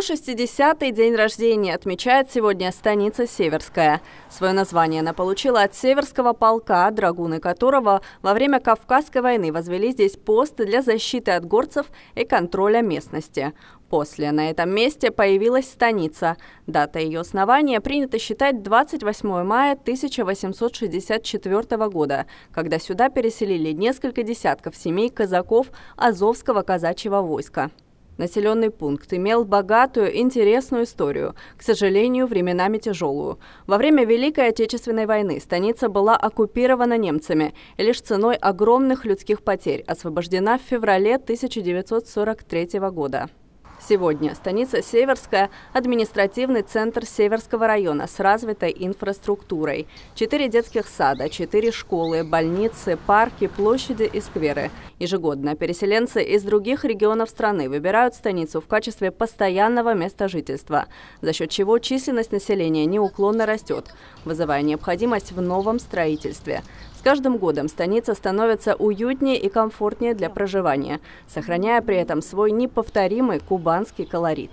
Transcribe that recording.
160-й день рождения отмечает сегодня станица Северская. Свое название она получила от Северского полка, драгуны которого во время Кавказской войны возвели здесь пост для защиты от горцев и контроля местности. После на этом месте появилась станица. Дата ее основания принято считать 28 мая 1864 года, когда сюда переселили несколько десятков семей казаков Азовского казачьего войска. Населенный пункт имел богатую, интересную историю, к сожалению, временами тяжелую. Во время Великой Отечественной войны станица была оккупирована немцами и лишь ценой огромных людских потерь освобождена в феврале 1943 года. Сегодня станица Северская – административный центр Северского района с развитой инфраструктурой. Четыре детских сада, четыре школы, больницы, парки, площади и скверы. Ежегодно переселенцы из других регионов страны выбирают станицу в качестве постоянного места жительства, за счет чего численность населения неуклонно растет, вызывая необходимость в новом строительстве. С каждым годом станица становится уютнее и комфортнее для проживания, сохраняя при этом свой неповторимый кубанский колорит.